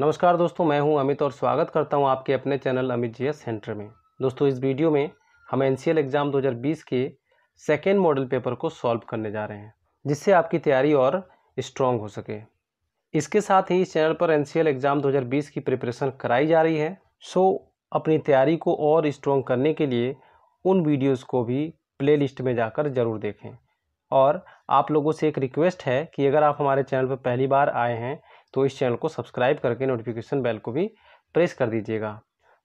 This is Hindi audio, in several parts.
नमस्कार दोस्तों मैं हूं अमित और स्वागत करता हूं आपके अपने चैनल अमित जी सेंटर में दोस्तों इस वीडियो में हम एन एग्ज़ाम 2020 के सेकेंड मॉडल पेपर को सॉल्व करने जा रहे हैं जिससे आपकी तैयारी और स्ट्रॉन्ग हो सके इसके साथ ही इस चैनल पर एन एग्ज़ाम दो की प्रिपरेशन कराई जा रही है सो अपनी तैयारी को और स्ट्रॉन्ग करने के लिए उन वीडियोज़ को भी प्लेलिस्ट में जाकर ज़रूर देखें और आप लोगों से एक रिक्वेस्ट है कि अगर आप हमारे चैनल पर पहली बार आए हैं तो इस चैनल को सब्सक्राइब करके नोटिफिकेशन बेल को भी प्रेस कर दीजिएगा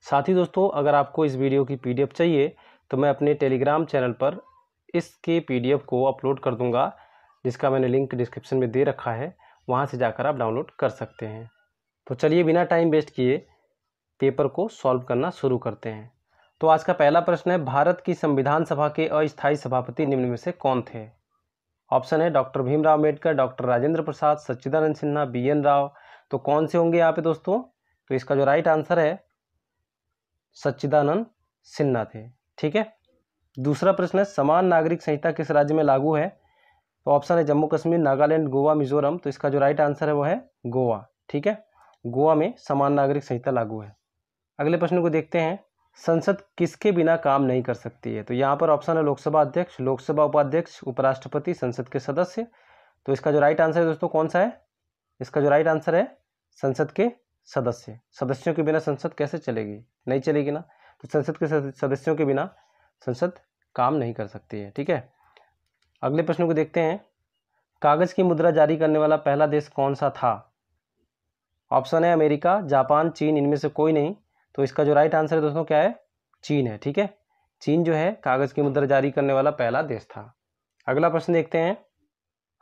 साथ ही दोस्तों अगर आपको इस वीडियो की पी चाहिए तो मैं अपने टेलीग्राम चैनल पर इसके पी को अपलोड कर दूँगा जिसका मैंने लिंक डिस्क्रिप्शन में दे रखा है वहाँ से जाकर आप डाउनलोड कर सकते हैं तो चलिए बिना टाइम वेस्ट किए पेपर को सॉल्व करना शुरू करते हैं तो आज का पहला प्रश्न है भारत की संविधान सभा के अस्थायी सभापति निम्न में से कौन थे ऑप्शन है doctor Bhimrao Ambedkar doctor Rajendra Prasad Sachchidanand Sinha B N Rau तो कौन से होंगे यहाँ पे दोस्तों तो इसका जो राइट आंसर है सच्चिदानंद सिन्हा थे ठीक है दूसरा प्रश्न है समान नागरिक संहिता किस राज्य में लागू है तो ऑप्शन है जम्मू कश्मीर नागालैंड गोवा मिजोरम तो इसका जो राइट आंसर है वो है गोवा ठीक है गोवा में समान नागरिक संहिता लागू है अगले प्रश्न को देखते हैं संसद किसके बिना काम नहीं कर सकती है तो यहाँ पर ऑप्शन है लोकसभा अध्यक्ष लोकसभा उपाध्यक्ष उपराष्ट्रपति संसद के सदस्य तो इसका जो राइट आंसर है दोस्तों कौन सा है इसका जो राइट आंसर है संसद के सदस्य सदस्यों के बिना संसद कैसे चलेगी नहीं चलेगी ना तो संसद के सदस्यों के बिना संसद काम नहीं कर सकती है ठीक है अगले प्रश्न को देखते हैं कागज़ की मुद्रा जारी करने वाला पहला देश कौन सा था ऑप्शन है अमेरिका जापान चीन इनमें से कोई नहीं तो इसका जो राइट आंसर है दोस्तों क्या है चीन है ठीक है चीन जो है कागज़ की मुद्रा जारी करने वाला पहला देश था अगला प्रश्न देखते हैं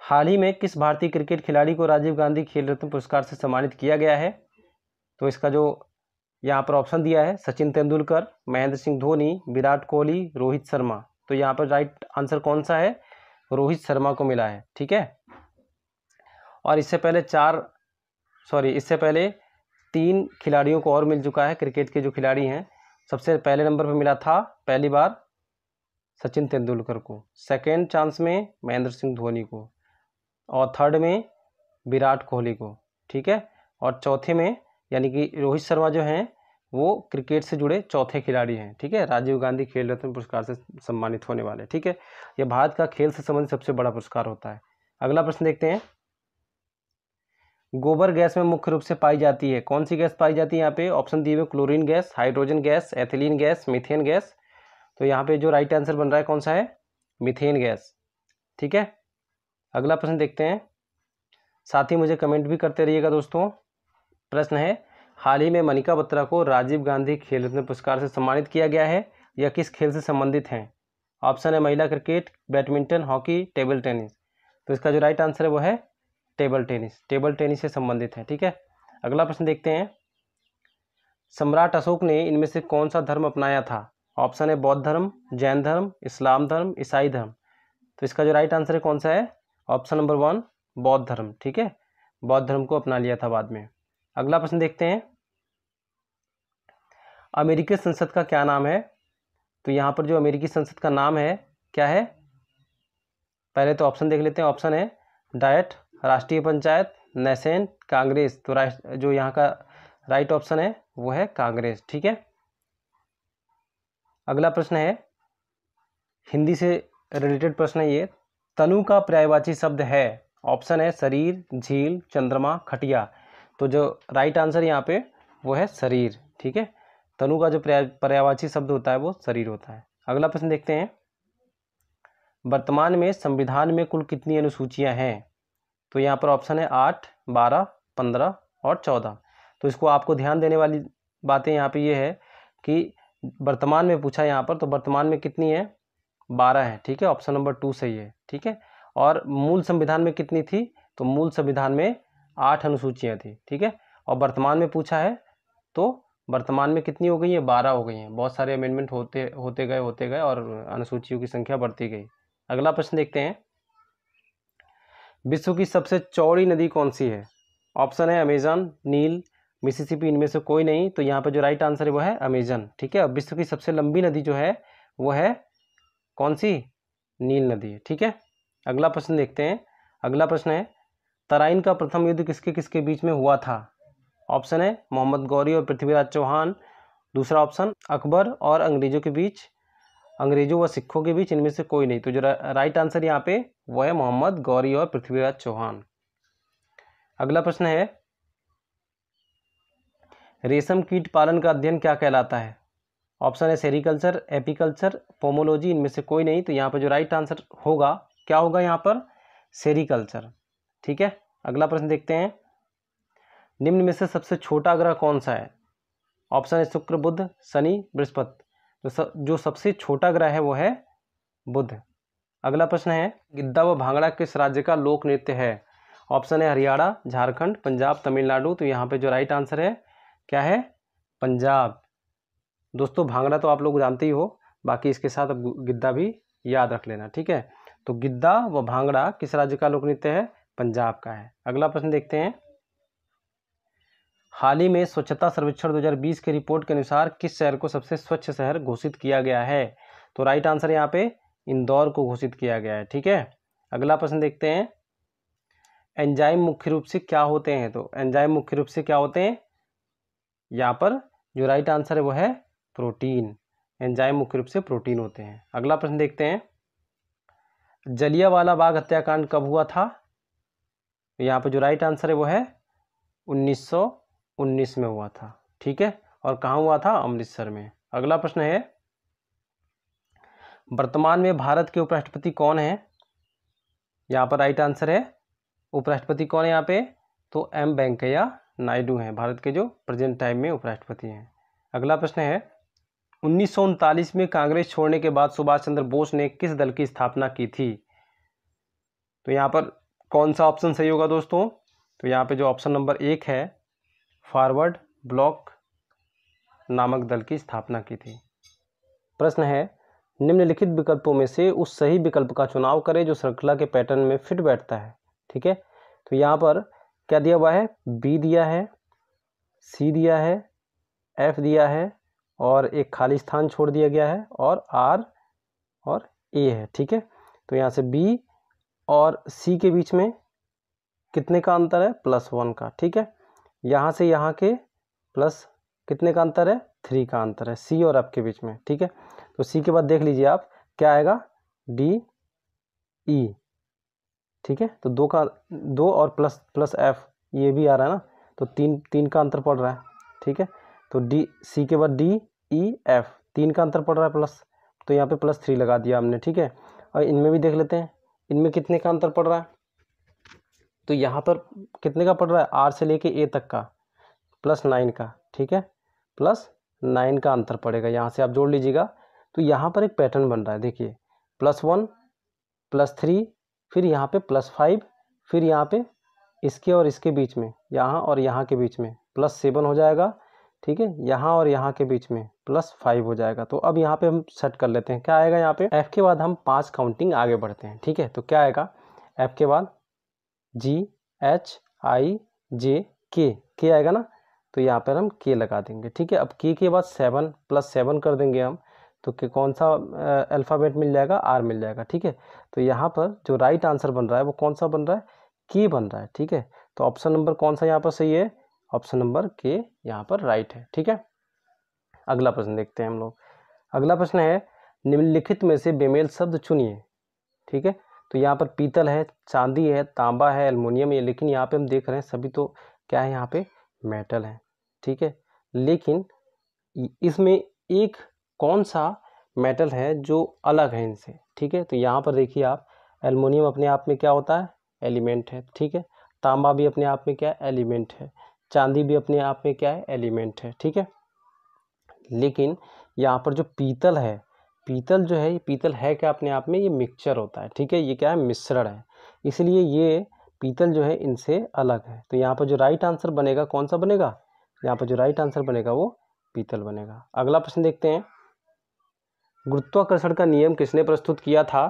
हाल ही में किस भारतीय क्रिकेट खिलाड़ी को राजीव गांधी खेल रत्न पुरस्कार से सम्मानित किया गया है तो इसका जो यहाँ पर ऑप्शन दिया है सचिन तेंदुलकर महेंद्र सिंह धोनी विराट कोहली रोहित शर्मा तो यहाँ पर राइट आंसर कौन सा है रोहित शर्मा को मिला है ठीक है और इससे पहले चार सॉरी इससे पहले तीन खिलाड़ियों को और मिल चुका है क्रिकेट के जो खिलाड़ी हैं सबसे पहले नंबर पर मिला था पहली बार सचिन तेंदुलकर को सेकेंड चांस में महेंद्र सिंह धोनी को और थर्ड में विराट कोहली को ठीक है और चौथे में यानी कि रोहित शर्मा जो हैं वो क्रिकेट से जुड़े चौथे खिलाड़ी हैं ठीक है राजीव गांधी खेल रत्न पुरस्कार से सम्मानित होने वाले ठीक है यह भारत का खेल से संबंधित सबसे बड़ा पुरस्कार होता है अगला प्रश्न देखते हैं गोबर गैस में मुख्य रूप से पाई जाती है कौन सी गैस पाई जाती है यहाँ पे ऑप्शन दिए हुए chlorine gas hydrogen gas ethylene gas methane gas तो यहाँ पे जो राइट आंसर बन रहा है कौन सा है मिथेन गैस ठीक है अगला प्रश्न देखते हैं साथ ही मुझे कमेंट भी करते रहिएगा दोस्तों प्रश्न है हाल ही में मनिका बत्रा को राजीव गांधी खेल रत्न पुरस्कार से सम्मानित किया गया है या किस खेल से संबंधित हैं ऑप्शन है महिला cricket badminton hockey table tennis तो इसका जो राइट आंसर है वो है टेबल टेनिस टेबल टेनिस से संबंधित है ठीक है अगला प्रश्न देखते हैं सम्राट अशोक ने इनमें से कौन सा धर्म अपनाया था ऑप्शन है बौद्ध धर्म जैन धर्म इस्लाम धर्म ईसाई धर्म तो इसका जो राइट आंसर है कौन सा है ऑप्शन नंबर वन बौद्ध धर्म ठीक है बौद्ध धर्म को अपना लिया था बाद में अगला प्रश्न देखते हैं अमेरिकी संसद का क्या नाम है तो यहाँ पर जो अमेरिकी संसद का नाम है क्या है पहले तो ऑप्शन देख लेते हैं ऑप्शन है डायट राष्ट्रीय पंचायत नेसेंट कांग्रेस तो राष्ट्र जो यहाँ का राइट ऑप्शन है वो है कांग्रेस ठीक है अगला प्रश्न है हिंदी से रिलेटेड प्रश्न है ये तनु का पर्यायवाची शब्द है ऑप्शन है शरीर झील चंद्रमा खटिया तो जो राइट आंसर यहाँ पे वो है शरीर ठीक है तनु का जो पर्यायवाची शब्द होता है वो शरीर होता है अगला प्रश्न देखते हैं वर्तमान में संविधान में कुल कितनी अनुसूचियां हैं तो यहाँ पर ऑप्शन है आठ बारह पंद्रह और चौदह तो इसको आपको ध्यान देने वाली बातें यहाँ पे ये यह है कि वर्तमान में पूछा यहाँ पर तो वर्तमान में कितनी है बारह है ठीक है ऑप्शन नंबर टू सही है ठीक है और मूल संविधान में कितनी थी तो मूल संविधान में आठ अनुसूचियाँ थी ठीक है और वर्तमान में पूछा है तो वर्तमान में कितनी हो गई है बारह हो गई हैं बहुत सारे अमेंडमेंट होते होते गए होते गए और अनुसूचियों की संख्या बढ़ती गई अगला प्रश्न देखते हैं विश्व की सबसे चौड़ी नदी कौन सी है ऑप्शन है अमेजन नील मिसिसिपी इनमें से कोई नहीं तो यहाँ पर जो राइट आंसर है वो है अमेजन ठीक है विश्व की सबसे लंबी नदी जो है वो है कौन सी नील नदी ठीक है अगला प्रश्न देखते हैं अगला प्रश्न है तराइन का प्रथम युद्ध किसके किसके बीच में हुआ था ऑप्शन है मोहम्मद गौरी और पृथ्वीराज चौहान दूसरा ऑप्शन अकबर और अंग्रेजों के बीच अंग्रेजों व सिखों के बीच इनमें से कोई नहीं तो जो राइट आंसर यहाँ पे वो है मोहम्मद गौरी और पृथ्वीराज चौहान अगला प्रश्न है रेशम कीट पालन का अध्ययन क्या कहलाता है ऑप्शन है सेरिकल्चर एपिकल्चर पोमोलॉजी इनमें से कोई नहीं तो यहाँ पर जो राइट आंसर होगा क्या होगा यहाँ पर सेरिकल्चर ठीक है अगला प्रश्न देखते हैं निम्न में से सबसे छोटा ग्रह कौन सा है ऑप्शन है शुक्र बुध शनि बृहस्पति तो सब जो सबसे छोटा ग्रह है वो है बुध अगला प्रश्न है गिद्दा व भांगड़ा किस राज्य का लोक नृत्य है ऑप्शन है हरियाणा झारखंड पंजाब तमिलनाडु तो यहाँ पे जो राइट आंसर है क्या है पंजाब दोस्तों भांगड़ा तो आप लोग जानते ही हो बाकी इसके साथ गिद्धा गिद्दा भी याद रख लेना ठीक है तो गिद्धा व भांगड़ा किस राज्य का लोक नृत्य है पंजाब का है अगला प्रश्न देखते हैं हाल ही में स्वच्छता सर्वेक्षण 2020 के रिपोर्ट के अनुसार किस शहर को सबसे स्वच्छ शहर घोषित किया गया है तो राइट आंसर यहाँ पे इंदौर को घोषित किया गया है ठीक है अगला प्रश्न देखते हैं एंजाइम मुख्य रूप से क्या होते हैं तो एंजाइम मुख्य रूप से क्या होते हैं यहाँ पर जो राइट आंसर है वो है प्रोटीन एंजाइम मुख्य रूप से प्रोटीन होते हैं अगला प्रश्न देखते हैं जलियावाला बाग हत्याकांड कब हुआ था यहाँ पर जो राइट आंसर है वो है उन्नीस सौ उन्नीस में हुआ था ठीक है और कहाँ हुआ था अमृतसर में अगला प्रश्न है वर्तमान में भारत के उपराष्ट्रपति कौन है यहाँ पर राइट आंसर है उपराष्ट्रपति कौन है यहाँ पे तो एम वेंकैया नायडू हैं भारत के जो प्रेजेंट टाइम में उपराष्ट्रपति हैं अगला प्रश्न है उन्नीस में कांग्रेस छोड़ने के बाद सुभाष चंद्र बोस ने किस दल की स्थापना की थी तो यहाँ पर कौन सा ऑप्शन सही होगा दोस्तों तो यहाँ पे जो ऑप्शन नंबर एक है फॉरवर्ड ब्लॉक नामक दल की स्थापना की थी प्रश्न है निम्नलिखित विकल्पों में से उस सही विकल्प का चुनाव करें जो श्रृंखला के पैटर्न में फिट बैठता है ठीक है तो यहाँ पर क्या दिया हुआ है बी दिया है सी दिया है एफ दिया है और एक खाली स्थान छोड़ दिया गया है और आर और ए है ठीक है तो यहाँ से बी और सी के बीच में कितने का अंतर है प्लस वन का ठीक है यहाँ से यहाँ के प्लस कितने का अंतर है थ्री का अंतर है सी और एफ के बीच में ठीक है तो सी के बाद देख लीजिए आप क्या आएगा डी ई e, ठीक है तो दो का दो और प्लस प्लस एफ ये भी आ रहा है ना तो तीन तीन का अंतर पड़ रहा है ठीक है तो डी सी के बाद डी ई एफ तीन का अंतर पड़ रहा है प्लस तो यहाँ पे प्लस थ्री लगा दिया हमने ठीक है और इनमें भी देख लेते हैं इनमें कितने का अंतर पड़ रहा है तो यहाँ पर कितने का पड़ रहा है आर से लेके ए तक का प्लस नाइन का ठीक है प्लस नाइन का अंतर पड़ेगा यहाँ से आप जोड़ लीजिएगा तो यहाँ पर एक पैटर्न बन रहा है देखिए प्लस वन प्लस थ्री फिर यहाँ पे प्लस फाइव फिर यहाँ पे इसके और इसके बीच में यहाँ और यहाँ के बीच में प्लस सेवन हो जाएगा ठीक है यहाँ और यहाँ के बीच में प्लस फाइव हो जाएगा तो अब यहाँ पे हम सेट कर लेते हैं क्या आएगा यहाँ पे एफ़ के बाद हम पाँच काउंटिंग आगे बढ़ते हैं ठीक है तो क्या आएगा एफ़ के बाद जी एच आई जे के के आएगा ना तो यहाँ पर हम के लगा देंगे ठीक है अब के के बाद सेवन प्लस सेवन कर देंगे हम तो के कौन सा अल्फ़ाबेट मिल जाएगा आर मिल जाएगा ठीक है तो यहाँ पर जो राइट आंसर बन रहा है वो कौन सा बन रहा है के बन रहा है ठीक है तो ऑप्शन नंबर कौन सा यहाँ पर सही है ऑप्शन नंबर के यहाँ पर राइट है ठीक है अगला प्रश्न देखते हैं हम लोग अगला प्रश्न है निम्नलिखित में से बेमेल शब्द चुनिए ठीक है तो यहाँ पर पीतल है चांदी है तांबा है अल्मोनियम है लेकिन यहाँ पे हम देख रहे हैं सभी तो क्या है यहाँ पे मेटल है ठीक है लेकिन इसमें एक कौन सा मेटल है जो अलग है इनसे ठीक है तो यहाँ पर देखिए आप अल्मोनियम अपने आप में क्या होता है एलिमेंट है ठीक है तांबा भी अपने आप में क्या है एलिमेंट है चांदी भी अपने आप में क्या है एलिमेंट है ठीक है लेकिन यहाँ पर जो पीतल है पीतल जो है ये पीतल है क्या अपने आप में ये मिक्सचर होता है ठीक है ये क्या है मिश्रण है इसलिए ये पीतल जो है इनसे अलग है तो यहाँ पर जो राइट आंसर बनेगा कौन सा बनेगा यहाँ पर जो राइट आंसर बनेगा वो पीतल बनेगा अगला प्रश्न देखते हैं गुरुत्वाकर्षण का नियम किसने प्रस्तुत किया था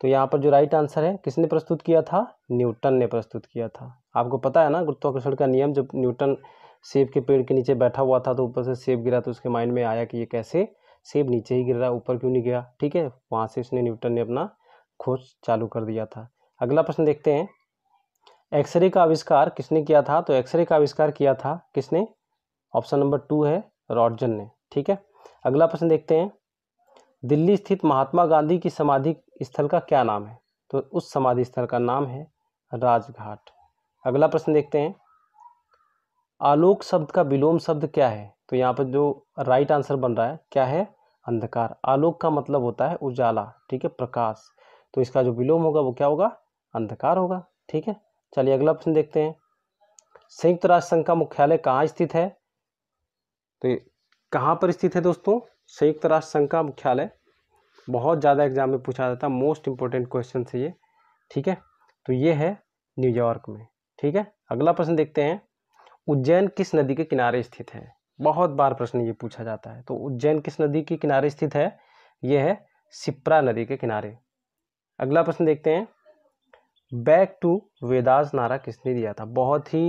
तो यहाँ पर जो राइट आंसर है किसने प्रस्तुत किया था न्यूटन ने प्रस्तुत किया था आपको पता है ना गुरुत्वाकर्षण का नियम जब न्यूटन सेब के पेड़ के नीचे बैठा हुआ था तो ऊपर से सेब गिरा तो उसके माइंड में आया कि ये कैसे सेब नीचे ही गिर रहा ऊपर क्यों नहीं गया ठीक है वहाँ से उसने न्यूटन ने अपना खोज चालू कर दिया था अगला प्रश्न देखते हैं एक्सरे का आविष्कार किसने किया था तो एक्सरे का आविष्कार किया था किसने ऑप्शन नंबर टू है रॉडजन ने ठीक है अगला प्रश्न देखते हैं दिल्ली स्थित महात्मा गांधी की समाधि स्थल का क्या नाम है तो उस समाधि स्थल का नाम है राजघाट अगला प्रश्न देखते हैं आलोक शब्द का विलोम शब्द क्या है तो यहाँ पर जो राइट आंसर बन रहा है क्या है अंधकार आलोक का मतलब होता है उजाला ठीक है प्रकाश तो इसका जो विलोम होगा वो क्या होगा अंधकार होगा ठीक है चलिए अगला प्रश्न देखते हैं संयुक्त राष्ट्र संघ का मुख्यालय कहाँ स्थित है तो कहाँ पर स्थित है दोस्तों संयुक्त राष्ट्र संघ का मुख्यालय बहुत ज़्यादा एग्जाम में पूछा जाता है मोस्ट इंपॉर्टेंट क्वेश्चन है ये ठीक है तो ये है न्यूयॉर्क में ठीक है अगला प्रश्न देखते हैं उज्जैन किस नदी के किनारे स्थित है बहुत बार प्रश्न ये पूछा जाता है तो उज्जैन किस नदी के किनारे स्थित है ये है सिप्रा नदी के किनारे अगला प्रश्न देखते हैं बैक टू वेदास नारा किसने दिया था बहुत ही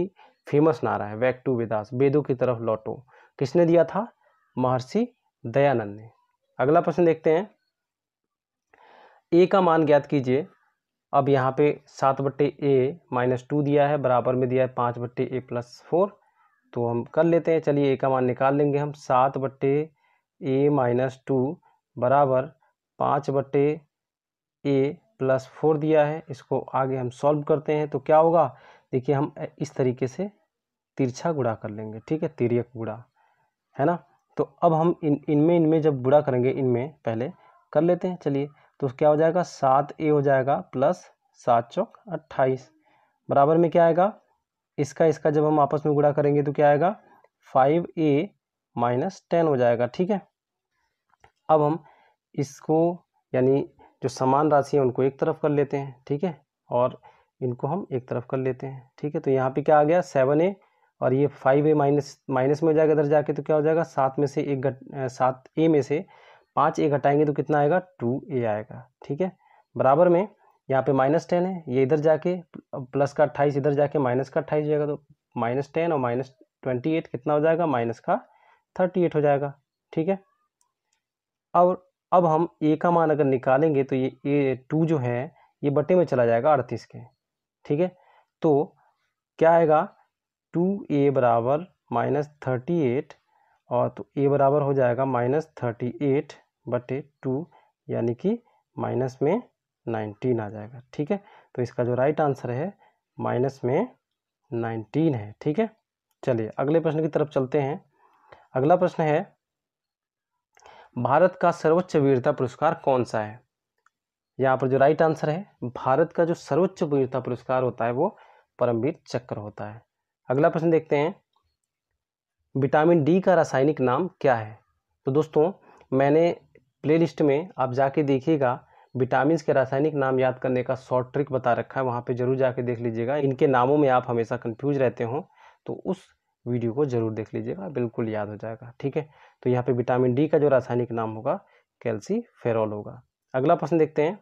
फेमस नारा है बैक टू वेदास वेदों की तरफ लौटो किसने दिया था महर्षि दयानंद ने अगला प्रश्न देखते हैं ए का मान ज्ञात कीजिए अब यहाँ पे सात बट्टे ए माइनस टू दिया है बराबर में दिया है पाँच बट्टे ए प्लस फोर तो हम कर लेते हैं चलिए ए का मान निकाल लेंगे हम सात बट्टे ए माइनस टू बराबर पाँच बट्टे ए प्लस फोर दिया है इसको आगे हम सॉल्व करते हैं तो क्या होगा देखिए हम इस तरीके से तिरछा गुड़ा कर लेंगे ठीक है तिरक गुड़ा है ना तो अब हम इन इनमें इनमें जब गुड़ा करेंगे इनमें पहले कर लेते हैं चलिए तो क्या हो जाएगा सात ए हो जाएगा प्लस सात चौक अट्ठाईस बराबर में क्या आएगा इसका इसका जब हम आपस में गुड़ा करेंगे तो क्या आएगा फाइव ए माइनस टेन हो जाएगा ठीक है अब हम इसको यानी जो समान राशि है उनको एक तरफ कर लेते हैं ठीक है और इनको हम एक तरफ कर लेते हैं ठीक है तो यहाँ पे क्या आ गया सेवन ए और ये फाइव ए माइनस माइनस में हो जाएगा इधर जाके तो क्या हो जाएगा सात में से एक घट सात ए में से पाँच ए घटाएंगे तो कितना आएगा टू ए आएगा ठीक है बराबर में यहाँ पे माइनस टेन है ये इधर जाके प्लस का अट्ठाईस इधर जाके माइनस का अट्ठाईस जाएगा तो माइनस टेन और माइनस ट्वेंटी एट कितना हो जाएगा माइनस का थर्टी एट हो जाएगा ठीक है और अब हम ए का मान अगर निकालेंगे तो ये ए टू जो है ये बटे में चला जाएगा अड़तीस के ठीक है तो क्या आएगा टू ए बराबर माइनस थर्टी एट और तो ए बराबर हो जाएगा माइनस थर्टी एट बटे टू यानी कि माइनस में नाइनटीन आ जाएगा ठीक है तो इसका जो राइट आंसर है माइनस में नाइनटीन है ठीक है चलिए अगले प्रश्न की तरफ चलते हैं अगला प्रश्न है भारत का सर्वोच्च वीरता पुरस्कार कौन सा है यहाँ पर जो राइट आंसर है भारत का जो सर्वोच्च वीरता पुरस्कार होता है वो परमवीर चक्र होता है अगला प्रश्न देखते हैं विटामिन डी का रासायनिक नाम क्या है तो दोस्तों मैंने प्लेलिस्ट में आप जाके देखिएगा विटामिन के रासायनिक नाम याद करने का शॉर्ट ट्रिक बता रखा है वहाँ पर जरूर जाके देख लीजिएगा इनके नामों में आप हमेशा कन्फ्यूज रहते हो तो उस वीडियो को जरूर देख लीजिएगा बिल्कुल याद हो जाएगा ठीक है तो यहाँ पे विटामिन डी का जो रासायनिक नाम होगा कैल्सी फेरॉल होगा अगला प्रश्न देखते हैं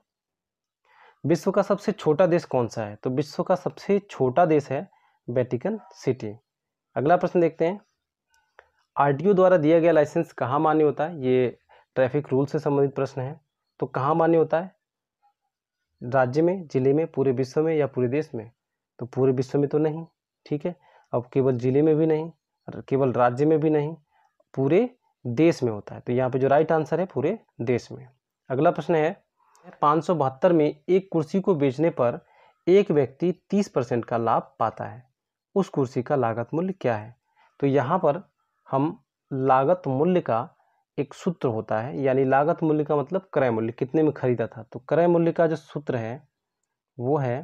विश्व का सबसे छोटा देश कौन सा है तो विश्व का सबसे छोटा देश है वेटिकन सिटी अगला प्रश्न देखते हैं आर द्वारा दिया गया लाइसेंस कहाँ मान्य होता है ये ट्रैफिक रूल से संबंधित प्रश्न है तो कहाँ मान्य होता है राज्य में ज़िले में पूरे विश्व में या पूरे देश में तो पूरे विश्व में तो नहीं ठीक है अब केवल ज़िले में भी नहीं केवल राज्य में भी नहीं पूरे देश में होता है तो यहाँ पे जो राइट आंसर है पूरे देश में अगला प्रश्न है पाँच में एक कुर्सी को बेचने पर एक व्यक्ति तीस परसेंट का लाभ पाता है उस कुर्सी का लागत मूल्य क्या है तो यहाँ पर हम लागत मूल्य का एक सूत्र होता है यानी लागत मूल्य का मतलब क्रय मूल्य कितने में खरीदा था तो क्रय मूल्य का जो सूत्र है वो है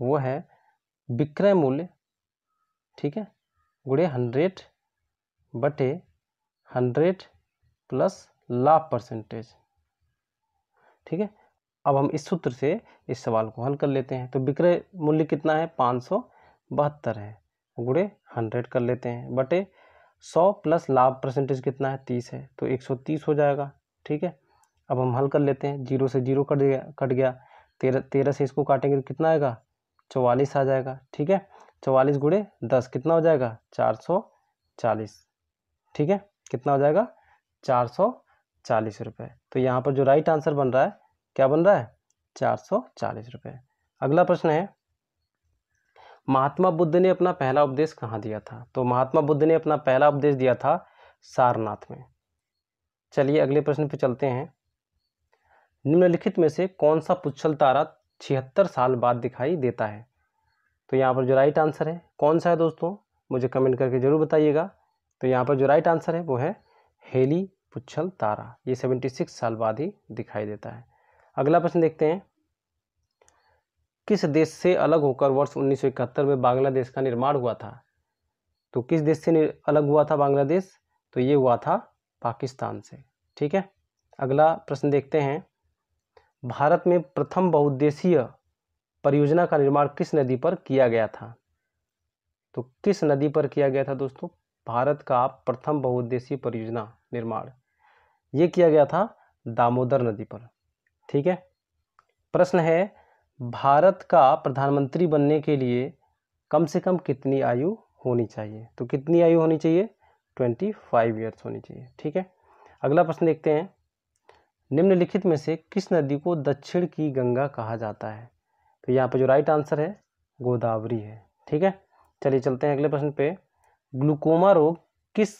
वो है विक्रय मूल्य ठीक है गुड़े हंड्रेड बटे हंड्रेड प्लस लाभ परसेंटेज ठीक है अब हम इस सूत्र से इस सवाल को हल कर लेते हैं तो विक्रय मूल्य कितना है पाँच सौ बहत्तर है गुड़े हंड्रेड कर लेते हैं बटे सौ प्लस लाभ परसेंटेज कितना है तीस है तो एक सौ तीस हो जाएगा ठीक है अब हम हल कर लेते हैं जीरो से जीरो कट गया कट गया तेरह तेरह से इसको काटेंगे तो कितना आएगा चौवालीस आ जाएगा ठीक है चौवालीस गुड़े दस कितना हो जाएगा चार सौ चालीस ठीक है कितना हो जाएगा चार सौ चालीस रुपये तो यहाँ पर जो राइट आंसर बन रहा है क्या बन रहा है चार सौ चालीस रुपये अगला प्रश्न है महात्मा बुद्ध ने अपना पहला उपदेश कहाँ दिया था तो महात्मा बुद्ध ने अपना पहला उपदेश दिया था सारनाथ में चलिए अगले प्रश्न पर चलते हैं निम्नलिखित में से कौन सा पुच्छल तारा छिहत्तर साल बाद दिखाई देता है तो यहाँ पर जो राइट आंसर है कौन सा है दोस्तों मुझे कमेंट करके ज़रूर बताइएगा तो यहाँ पर जो राइट आंसर है वो है हेली पुच्छल तारा ये सेवेंटी सिक्स साल बाद ही दिखाई देता है अगला प्रश्न देखते हैं किस देश से अलग होकर वर्ष उन्नीस में बांग्लादेश का निर्माण हुआ था तो किस देश से अलग हुआ था बांग्लादेश तो ये हुआ था पाकिस्तान से ठीक है अगला प्रश्न देखते हैं भारत में प्रथम बहुद्देशीय परियोजना का निर्माण किस नदी पर किया गया था तो किस नदी पर किया गया था दोस्तों भारत का प्रथम बहुद्देशीय परियोजना निर्माण ये किया गया था दामोदर नदी पर ठीक है प्रश्न है भारत का प्रधानमंत्री बनने के लिए कम से कम कितनी आयु होनी चाहिए तो कितनी आयु होनी चाहिए ट्वेंटी फाइव ईयर्स होनी चाहिए ठीक है अगला प्रश्न देखते हैं निम्नलिखित में से किस नदी को दक्षिण की गंगा कहा जाता है तो यहाँ पर जो राइट आंसर है गोदावरी है ठीक है चलिए चलते हैं अगले प्रश्न पे ग्लूकोमा रोग किस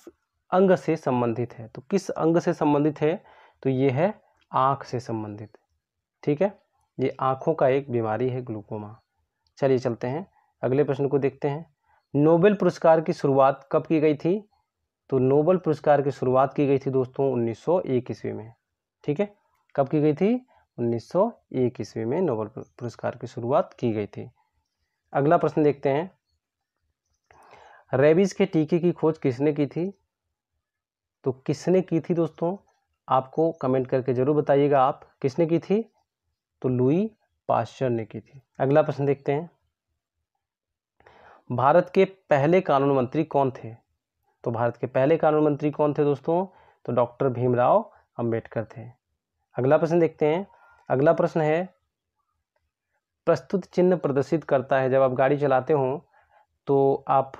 अंग से संबंधित है तो किस अंग से संबंधित है तो ये है आँख से संबंधित ठीक है ये आँखों का एक बीमारी है ग्लूकोमा चलिए चलते हैं अगले प्रश्न को देखते हैं नोबेल पुरस्कार की शुरुआत कब की गई थी तो नोबेल पुरस्कार की शुरुआत की गई थी दोस्तों उन्नीस ईस्वी में ठीक है कब की गई थी उन्नीस ईस्वी में नोबेल पुरस्कार की शुरुआत की गई थी अगला प्रश्न देखते हैं रेबीज़ के टीके की खोज किसने की थी तो किसने की थी दोस्तों आपको कमेंट करके ज़रूर बताइएगा आप किसने की थी तो लुई पाश्चर ने की थी अगला प्रश्न देखते हैं भारत के पहले कानून मंत्री कौन थे तो भारत के पहले कानून मंत्री कौन थे दोस्तों तो डॉक्टर भीमराव अंबेडकर थे अगला प्रश्न देखते हैं अगला प्रश्न है प्रस्तुत चिन्ह प्रदर्शित करता है जब आप गाड़ी चलाते हो तो आप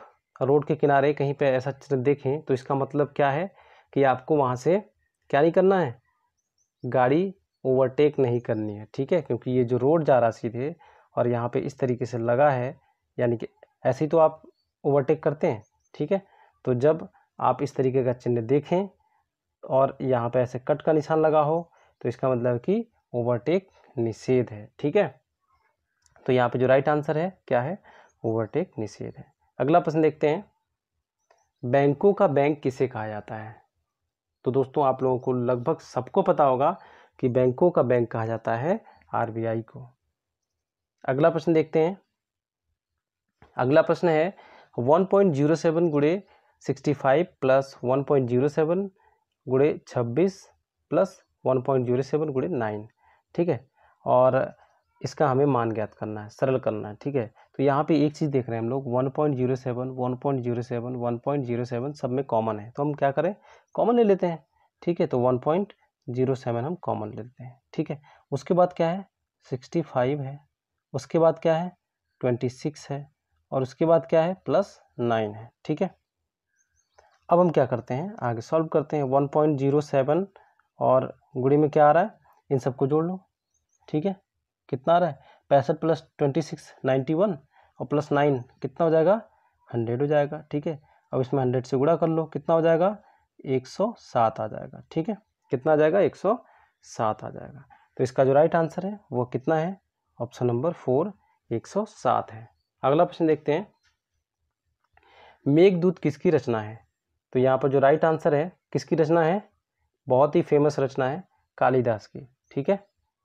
रोड के किनारे कहीं पे ऐसा चिन्ह देखें तो इसका मतलब क्या है कि आपको वहाँ से क्या नहीं करना है गाड़ी ओवरटेक नहीं करनी है ठीक है क्योंकि ये जो रोड जा रहा सीधे और यहाँ पे इस तरीके से लगा है यानी कि ऐसे ही तो आप ओवरटेक करते हैं ठीक है तो जब आप इस तरीके का चिन्ह देखें और यहाँ पे ऐसे कट का निशान लगा हो तो इसका मतलब कि ओवरटेक निषेध है ठीक है तो यहाँ पे जो राइट आंसर है क्या है ओवरटेक निषेध है अगला प्रश्न देखते हैं बैंकों का बैंक किसे कहा जाता है तो दोस्तों आप लोगों को लगभग सबको पता होगा कि बैंकों का बैंक कहा जाता है आरबीआई को अगला प्रश्न देखते हैं अगला प्रश्न है वन पॉइंट जीरो सेवन गुड़े sixty five plus one point zero seven गुड़े छब्बीस plus one point zero seven गुड़े नाइन ठीक है और इसका हमें मान ज्ञात करना है सरल करना है ठीक है तो यहाँ पे एक चीज़ देख रहे हैं हम लोग one point zero seven one point zero seven one point zero seven सब में कॉमन है तो हम क्या करें कॉमन ले लेते हैं ठीक है तो वन पॉइंट जीरो सेवन हम कॉमन लेते हैं ठीक है उसके बाद क्या है सिक्सटी फाइव है उसके बाद क्या है ट्वेंटी सिक्स है और उसके बाद क्या है प्लस नाइन है ठीक है अब हम क्या करते हैं आगे सॉल्व करते हैं वन पॉइंट जीरो सेवन और गुड़ी में क्या आ रहा है इन सबको जोड़ लो ठीक है कितना आ रहा है पैंसठ plus twenty six ninety one और प्लस नाइन कितना हो जाएगा हंड्रेड हो जाएगा ठीक है अब इसमें हंड्रेड से गुड़ा कर लो कितना हो जाएगा एक सौ सात आ जाएगा ठीक है कितना आ जाएगा एक सौ सात आ जाएगा तो इसका जो राइट आंसर है वो कितना है ऑप्शन नंबर फोर एक सौ सात है अगला प्रश्न देखते हैं मेघदूत किसकी रचना है तो यहाँ पर जो राइट आंसर है किसकी रचना है बहुत ही फेमस रचना है कालिदास की ठीक है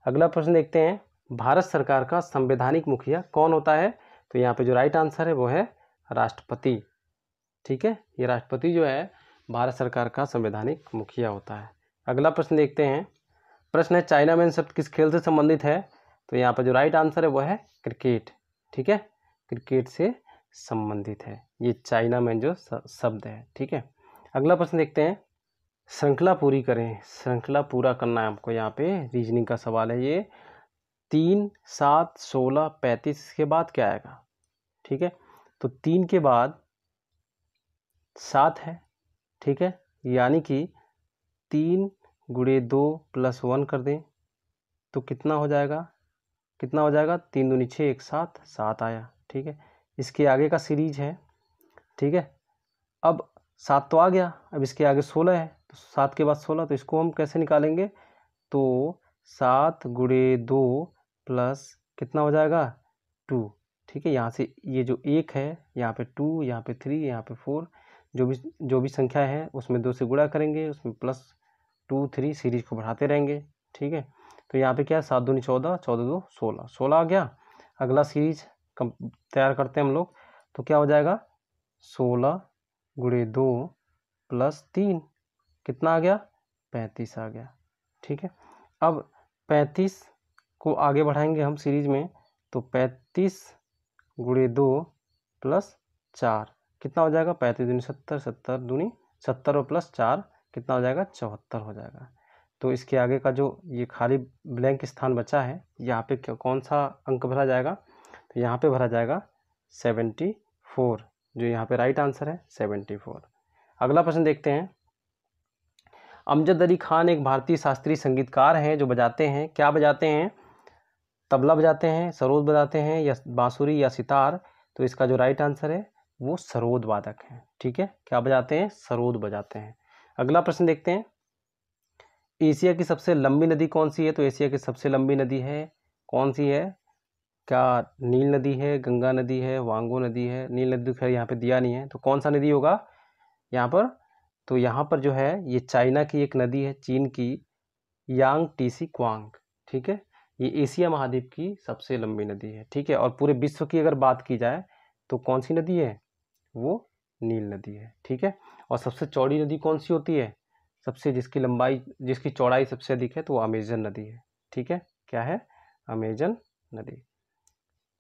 अगला प्रश्न देखते हैं भारत सरकार का संवैधानिक मुखिया कौन होता है तो यहाँ पर जो राइट आंसर है वो है राष्ट्रपति ठीक है ये राष्ट्रपति जो है भारत सरकार का संवैधानिक मुखिया होता है अगला प्रश्न देखते हैं प्रश्न है चाइना मैन शब्द किस खेल से संबंधित है तो यहाँ पर जो राइट आंसर है वह है क्रिकेट ठीक है क्रिकेट से संबंधित है ये चाइना मैन जो शब्द है ठीक है अगला प्रश्न देखते हैं श्रृंखला पूरी करें श्रृंखला पूरा करना है आपको यहाँ पे रीजनिंग का सवाल है ये तीन सात सोलह पैंतीस के बाद क्या आएगा ठीक है तो तीन के बाद सात है ठीक है यानी कि तीन गुड़े दो प्लस वन कर दें तो कितना हो जाएगा कितना हो जाएगा तीन दूनी छः एक साथ सात आया ठीक है इसके आगे का सीरीज है ठीक है अब सात तो आ गया अब इसके आगे सोलह है तो सात के बाद सोलह तो इसको हम कैसे निकालेंगे तो सात गुड़े दो प्लस कितना हो जाएगा टू ठीक है यहाँ से ये जो एक है यहाँ पे टू यहाँ पे थ्री यहाँ पे फोर जो भी जो भी संख्या है उसमें दो से गुड़ा करेंगे उसमें प्लस टू थ्री सीरीज को बढ़ाते रहेंगे ठीक है तो यहाँ पे क्या है सात दूनी चौदह चौदह दो सोलह सोलह आ गया अगला सीरीज कम तैयार करते हैं हम लोग तो क्या हो जाएगा सोलह गुड़े दो प्लस तीन कितना आ गया पैंतीस आ गया ठीक है अब पैंतीस को आगे बढ़ाएंगे हम सीरीज में तो पैंतीस गुड़े दो प्लस चार कितना हो जाएगा पैंतीस दूनी सत्तर सत्तर दूनी सत्तर और प्लस चार कितना हो जाएगा चौहत्तर हो जाएगा तो इसके आगे का जो ये खाली ब्लैंक स्थान बचा है यहाँ पे क्या कौन सा अंक भरा जाएगा तो यहाँ पे भरा जाएगा सेवेंटी फोर जो यहाँ पे राइट आंसर है सेवेंटी फोर अगला प्रश्न देखते हैं अमजद अली खान एक भारतीय शास्त्रीय संगीतकार हैं जो बजाते हैं क्या बजाते हैं तबला बजाते हैं सरोद बजाते हैं या बाँसुरी या सितार तो इसका जो राइट आंसर है वो सरोद वादक हैं ठीक है क्या बजाते हैं सरोद बजाते हैं अगला प्रश्न देखते हैं एशिया की सबसे लंबी नदी कौन सी है तो एशिया की सबसे लंबी नदी है कौन सी है क्या नील नदी है गंगा नदी है वांगो नदी है नील नदी तो खैर यहाँ पे दिया नहीं है तो कौन सा नदी होगा यहाँ पर तो यहाँ पर जो है ये चाइना की एक नदी है चीन की यांग टीसी क्वांग ठीक है ये एशिया महाद्वीप की सबसे लंबी नदी है ठीक है और पूरे विश्व की अगर बात की जाए तो कौन सी नदी है वो नील नदी है ठीक है और सबसे चौड़ी नदी कौन सी होती है सबसे जिसकी लंबाई जिसकी चौड़ाई सबसे अधिक है तो वो अमेजन नदी है ठीक है क्या है अमेजन नदी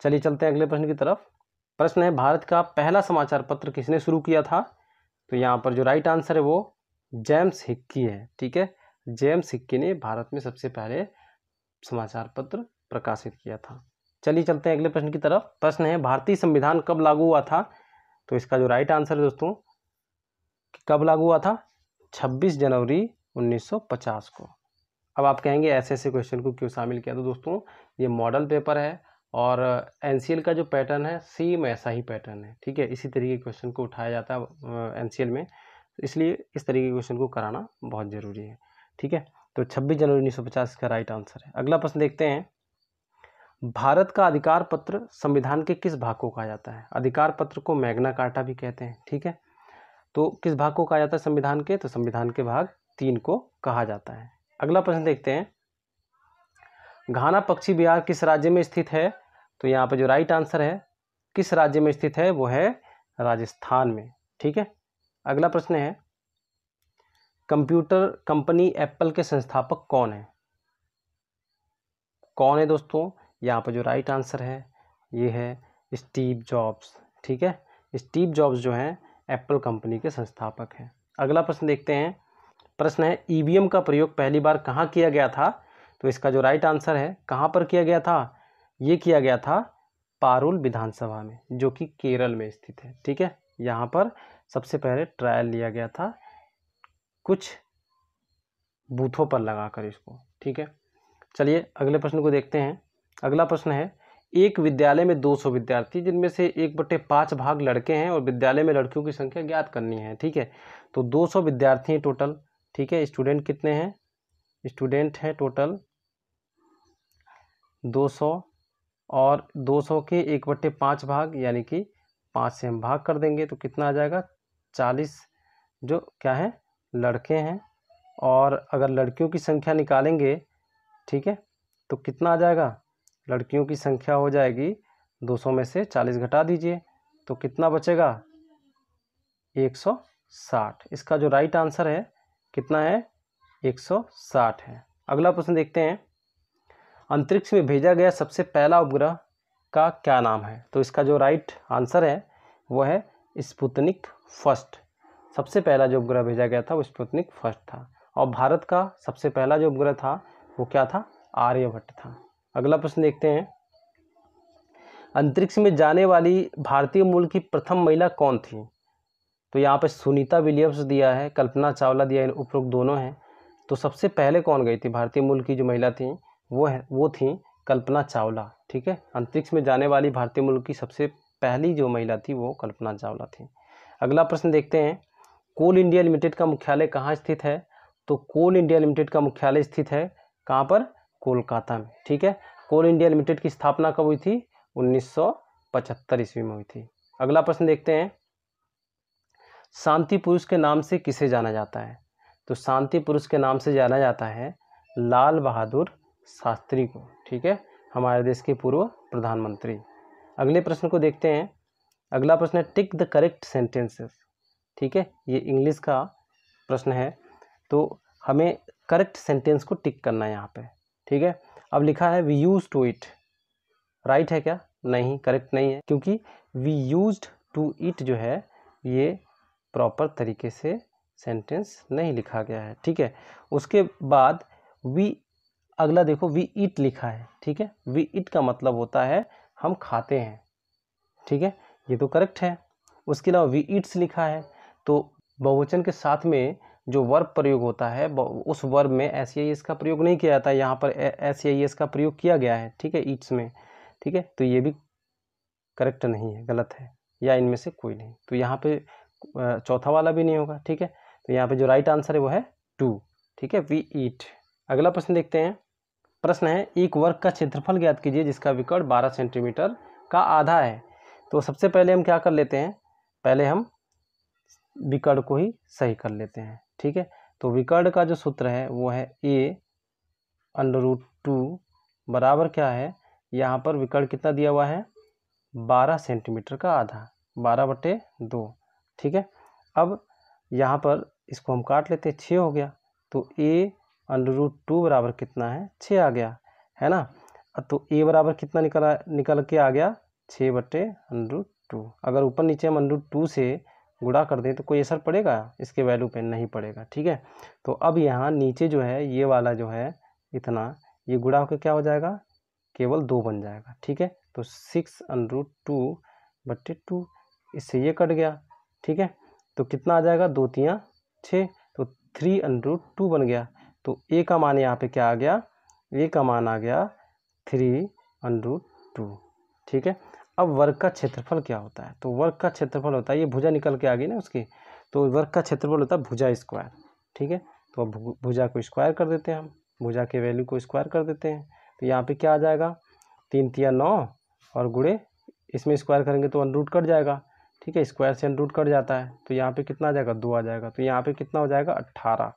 चलिए चलते हैं अगले प्रश्न की तरफ प्रश्न है भारत का पहला समाचार पत्र किसने शुरू किया था तो यहाँ पर जो राइट आंसर है वो जेम्स हिक्की है ठीक है जेम्स हिक्की ने भारत में सबसे पहले समाचार पत्र प्रकाशित किया था चलिए चलते हैं अगले प्रश्न की तरफ प्रश्न है भारतीय संविधान कब लागू हुआ था तो इसका जो राइट आंसर है दोस्तों कब लागू हुआ था 26 जनवरी 1950 को अब आप कहेंगे ऐसे ऐसे क्वेश्चन को क्यों शामिल किया तो दोस्तों ये मॉडल पेपर है और एन का जो पैटर्न है सेम ऐसा ही पैटर्न है ठीक है इसी तरीके के क्वेश्चन को उठाया जाता है एन में इसलिए इस तरीके के क्वेश्चन को कराना बहुत ज़रूरी है ठीक है तो 26 जनवरी 1950 का राइट आंसर है अगला प्रश्न देखते हैं भारत का अधिकार पत्र संविधान के किस भाग को कहा जाता है अधिकार पत्र को मैग्ना कार्टा भी कहते हैं ठीक है तो किस भाग को कहा जाता है संविधान के तो संविधान के भाग तीन को कहा जाता है अगला प्रश्न देखते हैं घाना पक्षी बिहार किस राज्य में स्थित है तो यहाँ पर जो राइट आंसर है किस राज्य में स्थित है वो है राजस्थान में ठीक है अगला प्रश्न है कंप्यूटर कंपनी एप्पल के संस्थापक कौन है कौन है दोस्तों यहाँ पर जो राइट आंसर है ये है स्टीव जॉब्स ठीक है स्टीव जॉब्स जो हैं एप्पल कंपनी के संस्थापक हैं अगला प्रश्न देखते हैं प्रश्न है ईवीएम का प्रयोग पहली बार कहाँ किया गया था तो इसका जो राइट आंसर है कहाँ पर किया गया था ये किया गया था पारुल विधानसभा में जो कि केरल में स्थित है ठीक है यहाँ पर सबसे पहले ट्रायल लिया गया था कुछ बूथों पर लगाकर इसको ठीक है चलिए अगले प्रश्न को देखते हैं अगला प्रश्न है एक विद्यालय में 200 विद्यार्थी जिनमें से एक बटे पाँच भाग लड़के हैं और विद्यालय में लड़कियों की संख्या ज्ञात करनी है ठीक है तो 200 विद्यार्थी हैं टोटल ठीक है स्टूडेंट कितने हैं स्टूडेंट हैं टोटल 200 और 200 के एक बट्टे पाँच भाग यानी कि पाँच से हम भाग कर देंगे तो कितना आ जाएगा चालीस जो क्या है लड़के हैं और अगर लड़कियों की संख्या निकालेंगे ठीक है तो कितना आ जाएगा लड़कियों की संख्या हो जाएगी 200 में से 40 घटा दीजिए तो कितना बचेगा 160 इसका जो राइट आंसर है कितना है 160 है अगला प्रश्न देखते हैं अंतरिक्ष में भेजा गया सबसे पहला उपग्रह का क्या नाम है तो इसका जो राइट आंसर है वह है स्पुतनिक फर्स्ट सबसे पहला जो उपग्रह भेजा गया था वो स्पुतनिक फर्स्ट था और भारत का सबसे पहला जो उपग्रह था वो क्या था आर्यभट्ट था अगला प्रश्न देखते हैं अंतरिक्ष में जाने वाली भारतीय मूल की प्रथम महिला कौन थी तो यहाँ पर सुनीता विलियम्स दिया है कल्पना चावला दिया है उपरोक्त दोनों हैं तो सबसे पहले कौन गई थी भारतीय मूल की जो महिला थी वो है वो थी कल्पना चावला ठीक है अंतरिक्ष में जाने वाली भारतीय मूल की सबसे पहली जो महिला थी वो कल्पना चावला थी अगला प्रश्न देखते हैं कोल इंडिया लिमिटेड का मुख्यालय कहाँ स्थित है तो कोल इंडिया लिमिटेड का मुख्यालय स्थित है कहाँ पर कोलकाता में ठीक है कोल इंडिया लिमिटेड की स्थापना कब हुई थी 1975 ईस्वी में हुई थी अगला प्रश्न देखते हैं शांति पुरुष के नाम से किसे जाना जाता है तो शांति पुरुष के नाम से जाना जाता है लाल बहादुर शास्त्री को ठीक है हमारे देश के पूर्व प्रधानमंत्री अगले प्रश्न को देखते हैं अगला प्रश्न है टिक द करेक्ट सेंटेंसेस ठीक है ये इंग्लिश का प्रश्न है तो हमें करेक्ट सेंटेंस को टिक करना है यहाँ पे ठीक है अब लिखा है we use to it right है क्या नहीं करेक्ट नहीं है क्योंकि वी यूज टू इट जो है ये प्रॉपर तरीके से सेंटेंस नहीं लिखा गया है ठीक है उसके बाद वी अगला देखो वी इट लिखा है ठीक है वी इट का मतलब होता है हम खाते हैं ठीक है ये तो करेक्ट है उसके अलावा वी इट्स लिखा है तो बहुवचन के साथ में जो वर्ब प्रयोग होता है उस वर्ब में एस आई एस का प्रयोग नहीं किया जाता यहाँ पर एस आई एस का प्रयोग किया गया है ठीक है ईट्स में ठीक है तो ये भी करेक्ट नहीं है गलत है या इनमें से कोई नहीं तो यहाँ पे चौथा वाला भी नहीं होगा ठीक है तो यहाँ पे जो राइट आंसर है वो है टू ठीक है वी ईट अगला प्रश्न देखते हैं प्रश्न है एक वर्ग का क्षेत्रफल ज्ञात कीजिए जिसका विकर्ण बारह सेंटीमीटर का आधा है तो सबसे पहले हम क्या कर लेते हैं पहले हम विकर्ण को ही सही कर लेते हैं ठीक है तो विकर्ण का जो सूत्र है वो है ए अंडर रूट टू बराबर क्या है यहाँ पर विकर्ण कितना दिया हुआ है बारह सेंटीमीटर का आधा बारह बटे दो ठीक है अब यहाँ पर इसको हम काट लेते हैं छः हो गया तो ए अंडर रूट टू बराबर कितना है छः आ गया है ना तो ए बराबर कितना निकला निकल के आ गया छः बटे अंडर रूट टू अगर ऊपर नीचे हम अंडर रूट टू से गुड़ा कर दें तो कोई असर पड़ेगा इसके वैल्यू पे नहीं पड़ेगा ठीक है तो अब यहाँ नीचे जो है ये वाला जो है इतना ये गुड़ा होकर क्या हो जाएगा केवल दो बन जाएगा ठीक है तो सिक्स अंडरूट टू बट्टे टू इससे ये कट गया ठीक है तो कितना आ जाएगा दो तियाँ छः तो थ्री अनरू टू बन गया तो ए का मान यहाँ पे क्या आ गया ए का मान आ गया थ्री अंडरूट टू ठीक है अब वर्ग का क्षेत्रफल क्या होता है तो वर्ग का क्षेत्रफल होता है ये भुजा निकल के आ गई ना उसकी तो वर्ग का क्षेत्रफल होता है भुजा स्क्वायर ठीक है तो अब भुजा को स्क्वायर कर देते हैं हम भुजा के वैल्यू को स्क्वायर कर देते हैं तो यहाँ पे क्या आ जाएगा तीन तिया नौ और गुड़े इसमें स्क्वायर करेंगे तो अनरूट कट जाएगा ठीक है स्क्वायर से अनरूट कट जाता है तो यहाँ पर कितना आ जाएगा दो आ जाएगा तो यहाँ पर कितना हो जाएगा अट्ठारह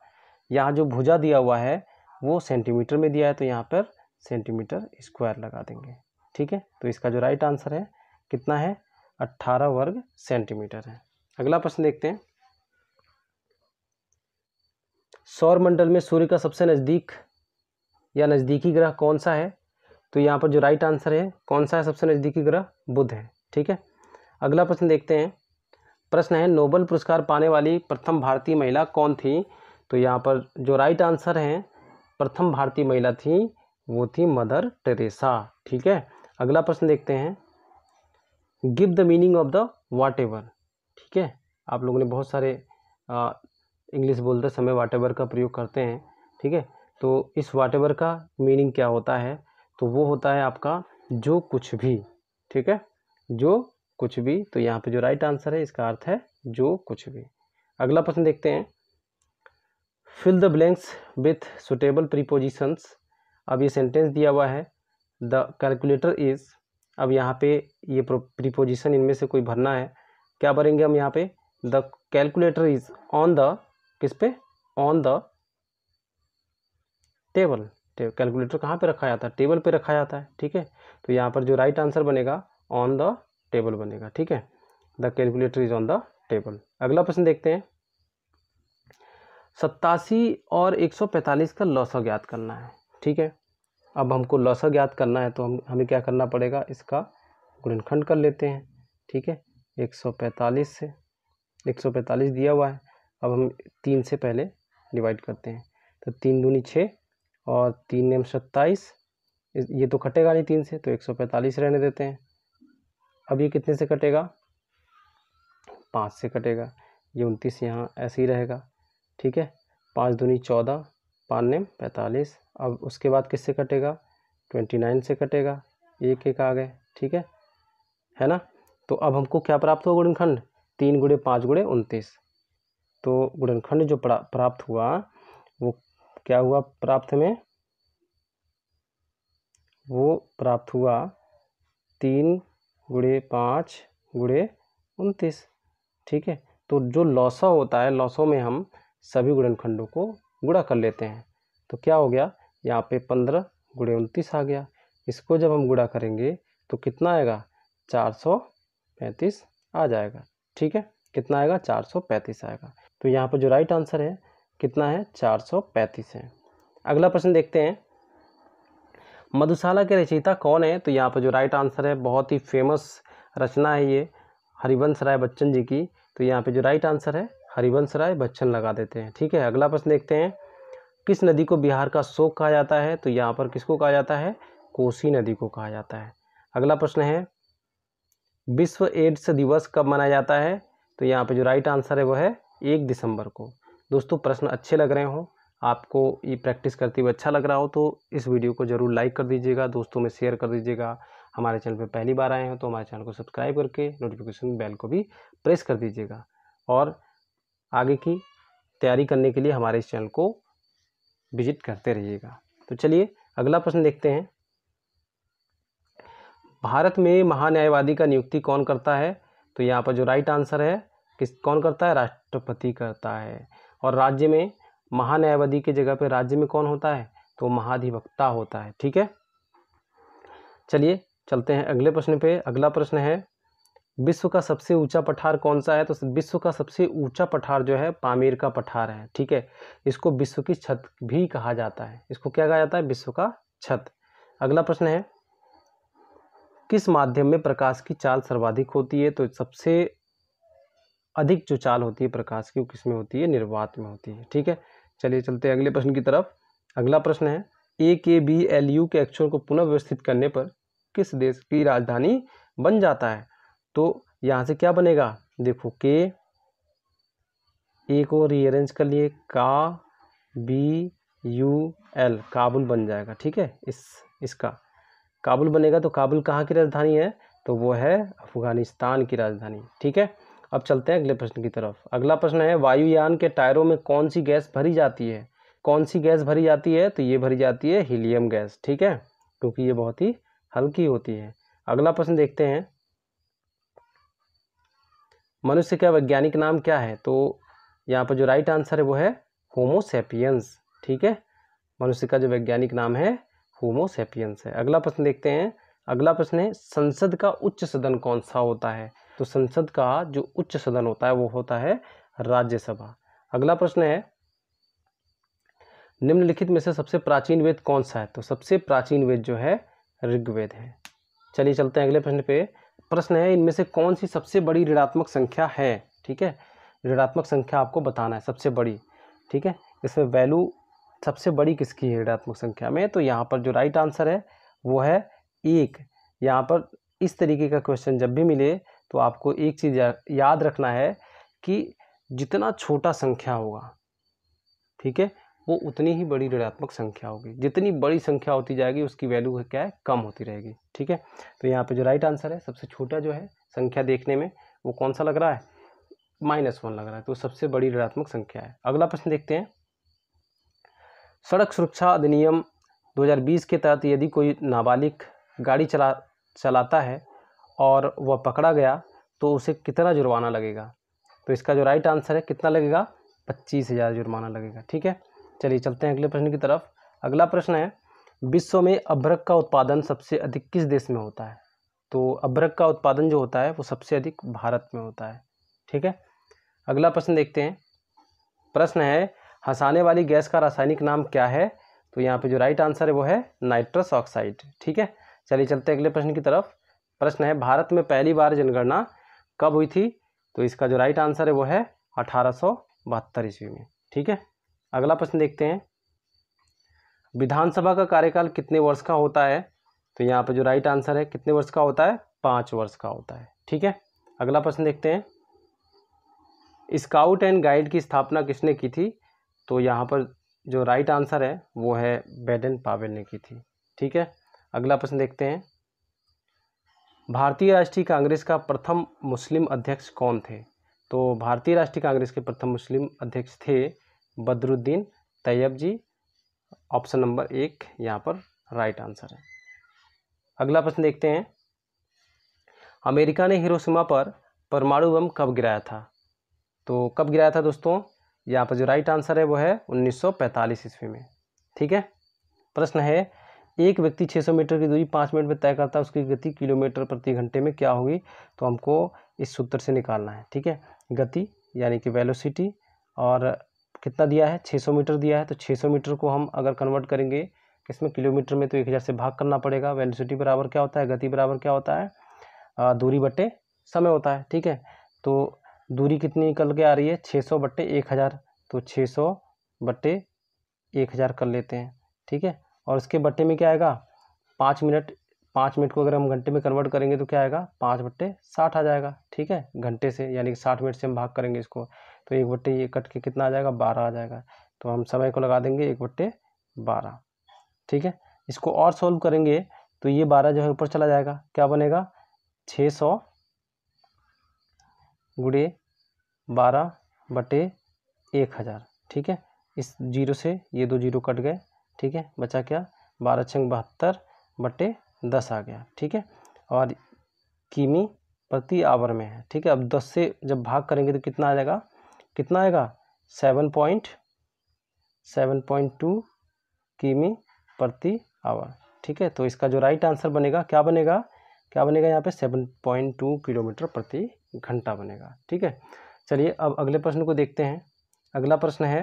यहाँ जो भुजा दिया हुआ है वो सेंटीमीटर में दिया है तो यहाँ पर सेंटीमीटर स्क्वायर लगा देंगे ठीक है तो इसका जो राइट आंसर है कितना है अट्ठारह वर्ग सेंटीमीटर है अगला प्रश्न देखते हैं सौर मंडल में सूर्य का सबसे नज़दीक या नज़दीकी ग्रह कौन सा है तो यहाँ पर जो राइट आंसर है कौन सा है सबसे नज़दीकी ग्रह बुध है ठीक है अगला प्रश्न देखते हैं प्रश्न है नोबल पुरस्कार पाने वाली प्रथम भारतीय महिला कौन थी तो यहाँ पर जो राइट आंसर है प्रथम भारतीय महिला थी वो थी मदर टेरेसा ठीक है अगला प्रश्न देखते हैं give the meaning of the whatever ठीक है आप लोगों ने बहुत सारे इंग्लिश बोलते समय वाट एवर का प्रयोग करते हैं ठीक है तो इस वाट एवर का मीनिंग क्या होता है तो वो होता है आपका जो कुछ भी ठीक है जो कुछ भी तो यहाँ पे जो राइट आंसर है इसका अर्थ है जो कुछ भी अगला प्रश्न देखते हैं fill the blanks with suitable prepositions अब ये सेंटेंस दिया हुआ है द कैलकुलेटर इज़ अब यहाँ पे ये प्रीपोजिशन इनमें से कोई भरना है क्या भरेंगे हम यहाँ पे the calculator is on the किस पे ऑन द टेबल कैलकुलेटर कहाँ पे रखा जाता है टेबल पे रखा जाता है ठीक है तो यहाँ पर जो राइट आंसर बनेगा ऑन द टेबल बनेगा ठीक है the calculator is on the table अगला प्रश्न देखते हैं सत्तासी और एक सौ पैंतालीस का लॉस ज्ञात करना है ठीक है अब हमको लसा ज्ञात करना है तो हम हमें क्या करना पड़ेगा इसका गुणनखंड कर लेते हैं ठीक है 145 से 145 दिया हुआ है अब हम तीन से पहले डिवाइड करते हैं तो तीन दूनी छः और तीन एम सत्ताईस ये तो कटेगा नहीं तीन से तो 145 रहने देते हैं अब ये कितने से कटेगा पाँच से कटेगा ये उनतीस यहाँ ऐसे ही रहेगा ठीक है पाँच दूनी चौदह पार नेम पैंतालीस अब उसके बाद किससे कटेगा ट्वेंटी नाइन से कटेगा एक एक आ गए ठीक है है ना तो अब हमको क्या प्राप्त हुआ गुणनखंड तीन गुड़े पाँच गुड़े उनतीस तो गुणनखंड जो प्राप्त हुआ वो क्या हुआ प्राप्त में वो प्राप्त हुआ तीन गुड़े पाँच गुड़े उनतीस ठीक है तो जो लौसा होता है लौसों में हम सभी गुणनखंडों को गुणा कर लेते हैं तो क्या हो गया यहाँ पे पंद्रह गुड़े उनतीस आ गया इसको जब हम गुणा करेंगे तो कितना आएगा चार सौ पैंतीस आ जाएगा ठीक है कितना आएगा चार सौ पैंतीस आएगा तो यहाँ पर जो राइट आंसर है कितना है चार सौ पैंतीस है अगला प्रश्न देखते हैं मधुशाला के रचयिता कौन है तो यहाँ पर जो राइट आंसर है बहुत ही फेमस रचना है ये हरिवंश राय बच्चन जी की तो यहाँ पे जो राइट आंसर है हरिवंश राय बच्चन लगा देते हैं ठीक है अगला प्रश्न देखते हैं किस नदी को बिहार का शोक कहा जाता है तो यहाँ पर किसको कहा जाता है कोसी नदी को कहा जाता है अगला प्रश्न है विश्व एड्स दिवस कब मनाया जाता है तो यहाँ पर जो राइट आंसर है वह है एक दिसंबर को दोस्तों प्रश्न अच्छे लग रहे हों आपको ये प्रैक्टिस करते हुए अच्छा लग रहा हो तो इस वीडियो को ज़रूर लाइक कर दीजिएगा दोस्तों में शेयर कर दीजिएगा हमारे चैनल पर पहली बार आए हैं तो हमारे चैनल को सब्सक्राइब करके नोटिफिकेशन बेल को भी प्रेस कर दीजिएगा और आगे की तैयारी करने के लिए हमारे इस चैनल को विजिट करते रहिएगा तो चलिए अगला प्रश्न देखते हैं भारत में महान्यायवादी का नियुक्ति कौन करता है तो यहाँ पर जो राइट आंसर है किस कौन करता है राष्ट्रपति करता है और राज्य में महान्यायवादी की जगह पर राज्य में कौन होता है तो महाधिवक्ता होता है ठीक है चलिए चलते हैं अगले प्रश्न पे अगला प्रश्न है विश्व का सबसे ऊंचा पठार कौन सा है तो विश्व का सबसे ऊंचा पठार जो है पामेर का पठार है ठीक है इसको विश्व की छत भी कहा जाता है इसको क्या कहा जाता है विश्व का छत अगला प्रश्न है किस माध्यम में प्रकाश की चाल सर्वाधिक होती है तो सबसे अधिक जो चाल होती है प्रकाश की वो किस में होती है निर्वात में होती है ठीक है चलिए चलते हैं अगले प्रश्न की तरफ अगला प्रश्न है ए के बी एल यू के अक्षर को पुनः व्यवस्थित करने पर किस देश की राजधानी बन जाता है तो यहाँ से क्या बनेगा देखो के ए को रीअरेंज कर लिए का बी यू एल काबुल बन जाएगा ठीक है इस इसका काबुल बनेगा तो काबुल कहाँ की राजधानी है तो वो है अफगानिस्तान की राजधानी ठीक है अब चलते हैं अगले प्रश्न की तरफ अगला प्रश्न है वायुयान के टायरों में कौन सी गैस भरी जाती है कौन सी गैस भरी जाती है तो ये भरी जाती है हीलियम गैस ठीक है क्योंकि ये बहुत ही हल्की होती है अगला प्रश्न देखते हैं मनुष्य का वैज्ञानिक नाम क्या है तो यहाँ पर जो राइट आंसर है वो है होमोसेपियंस ठीक है मनुष्य का जो वैज्ञानिक नाम है होमोसेपियंस है अगला प्रश्न देखते हैं अगला प्रश्न है संसद का उच्च सदन कौन सा होता है तो संसद का जो उच्च सदन होता है वो होता है राज्यसभा अगला प्रश्न है निम्नलिखित में से सबसे प्राचीन वेद कौन सा है तो सबसे प्राचीन वेद जो है ऋग्वेद है चलिए चलते हैं अगले प्रश्न पे प्रश्न है इनमें से कौन सी सबसे बड़ी ऋणात्मक संख्या है ठीक है ऋणात्मक संख्या आपको बताना है सबसे बड़ी ठीक है इसमें वैल्यू सबसे बड़ी किसकी है ऋणात्मक संख्या में तो यहाँ पर जो राइट आंसर है वो है एक यहाँ पर इस तरीके का क्वेश्चन जब भी मिले तो आपको एक चीज़ याद रखना है कि जितना छोटा संख्या होगा ठीक है वो उतनी ही बड़ी ऋणात्मक संख्या होगी जितनी बड़ी संख्या होती जाएगी उसकी वैल्यू क्या है कम होती रहेगी ठीक है तो यहाँ पे जो राइट आंसर है सबसे छोटा जो है संख्या देखने में वो कौन सा लग रहा है माइनस वन लग रहा है तो सबसे बड़ी ऋणात्मक संख्या है अगला प्रश्न देखते हैं सड़क सुरक्षा अधिनियम दो के तहत यदि कोई नाबालिग गाड़ी चला चलाता है और वह पकड़ा गया तो उसे कितना जुर्माना लगेगा तो इसका जो राइट आंसर है कितना लगेगा पच्चीस हज़ार जुर्माना लगेगा ठीक है चलिए चलते हैं अगले प्रश्न की तरफ अगला प्रश्न है विश्व में अभ्रक का उत्पादन सबसे अधिक किस देश में होता है तो अभ्रक का उत्पादन जो होता है वो सबसे अधिक भारत में होता है ठीक है अगला प्रश्न देखते हैं प्रश्न है हंसाने वाली गैस का रासायनिक नाम क्या है तो यहाँ पे जो राइट आंसर है वो है नाइट्रस ऑक्साइड ठीक है चलिए चलते हैं अगले प्रश्न की तरफ प्रश्न है भारत में पहली बार जनगणना कब हुई थी तो इसका जो राइट आंसर है वो है अठारह ईस्वी में ठीक है अगला प्रश्न देखते हैं विधानसभा का कार्यकाल कितने वर्ष का होता है तो यहाँ पर जो राइट आंसर है कितने वर्ष का होता है पाँच वर्ष का होता है ठीक है अगला प्रश्न देखते हैं स्काउट एंड गाइड की स्थापना किसने की थी तो यहाँ पर जो राइट आंसर है वो है बेडन पावेल ने की थी ठीक है अगला प्रश्न देखते हैं भारतीय राष्ट्रीय कांग्रेस का प्रथम मुस्लिम अध्यक्ष कौन थे तो भारतीय राष्ट्रीय कांग्रेस के प्रथम मुस्लिम अध्यक्ष थे Badruddin Tyabji option number एक यहाँ पर राइट आंसर है अगला प्रश्न देखते हैं अमेरिका ने हिरोशिमा पर परमाणु बम कब गिराया था तो कब गिराया था दोस्तों यहाँ पर जो राइट आंसर है वो है 1945 ईस्वी में ठीक है प्रश्न है एक व्यक्ति 600 मीटर की दूरी पाँच मिनट में तय करता है उसकी गति किलोमीटर प्रति घंटे में क्या होगी तो हमको इस सूत्र से निकालना है ठीक है गति यानी कि वेलोसिटी और कितना दिया है 600 मीटर दिया है तो 600 मीटर को हम अगर कन्वर्ट करेंगे तो इसमें किलोमीटर में तो एक हज़ार से भाग करना पड़ेगा वेलोसिटी बराबर क्या होता है गति बराबर क्या होता है दूरी बट्टे समय होता है ठीक है तो दूरी कितनी निकल के आ रही है छः सौ बट्टे एक हज़ार तो छः सौ बट्टे एक हज़ार कर लेते हैं ठीक है और इसके बट्टे में क्या आएगा पाँच मिनट पाँच मिनट को अगर हम घंटे में कन्वर्ट करेंगे तो क्या आएगा पाँच बट्टे साठ आ जाएगा ठीक है घंटे से यानी कि साठ मिनट से हम भाग करेंगे इसको तो एक बट्टे ये कट के कितना आ जाएगा बारह आ जाएगा तो हम समय को लगा देंगे एक बट्टे बारह ठीक है इसको और सॉल्व करेंगे तो ये बारह जो है ऊपर चला जाएगा क्या बनेगा छः सौ गुड़े बारह बटे एक हज़ार ठीक है इस जीरो से ये दो जीरो कट गए ठीक है बचा क्या बारह छंग बहत्तर बटे दस आ गया ठीक है और किमी प्रति आवर में है ठीक है अब दस से जब भाग करेंगे तो कितना आ जाएगा कितना आएगा seven point seven point two किमी प्रति आवर ठीक है तो इसका जो राइट आंसर बनेगा क्या बनेगा क्या बनेगा यहाँ पे सेवन पॉइंट टू किलोमीटर प्रति घंटा बनेगा ठीक है चलिए अब अगले प्रश्न को देखते हैं अगला प्रश्न है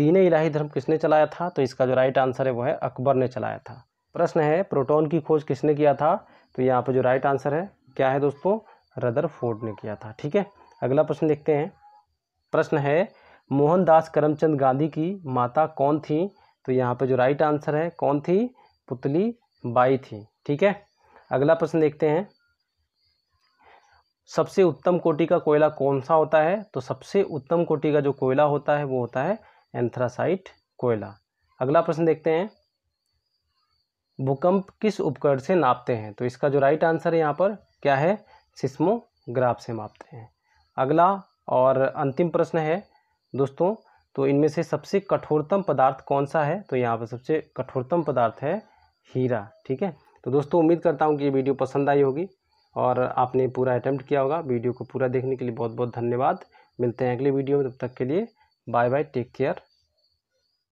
दीन इलाही धर्म किसने चलाया था तो इसका जो राइट आंसर है वो है अकबर ने चलाया था प्रश्न है प्रोटॉन की खोज किसने किया था तो यहाँ पर जो राइट आंसर है क्या है दोस्तों रदर फोर्ड ने किया था ठीक है अगला प्रश्न देखते हैं प्रश्न है मोहनदास करमचंद गांधी की माता कौन थी तो यहाँ पर जो राइट आंसर है कौन थी पुतली बाई थी ठीक है अगला प्रश्न देखते हैं सबसे उत्तम कोटि का कोयला कौन सा होता है तो सबसे उत्तम कोटि का जो कोयला होता है वो होता है एंथ्रासाइट कोयला अगला प्रश्न देखते हैं भूकंप किस उपकरण से नापते हैं तो इसका जो राइट आंसर है यहाँ पर क्या है सिस्मोग्राफ से मापते हैं अगला और अंतिम प्रश्न है दोस्तों तो इनमें से सबसे कठोरतम पदार्थ कौन सा है तो यहाँ पर सबसे कठोरतम पदार्थ है हीरा ठीक है तो दोस्तों उम्मीद करता हूँ कि ये वीडियो पसंद आई होगी और आपने पूरा अटैम्प्ट किया होगा वीडियो को पूरा देखने के लिए बहुत बहुत धन्यवाद मिलते हैं अगले वीडियो में तब तक के लिए बाय बाय टेक केयर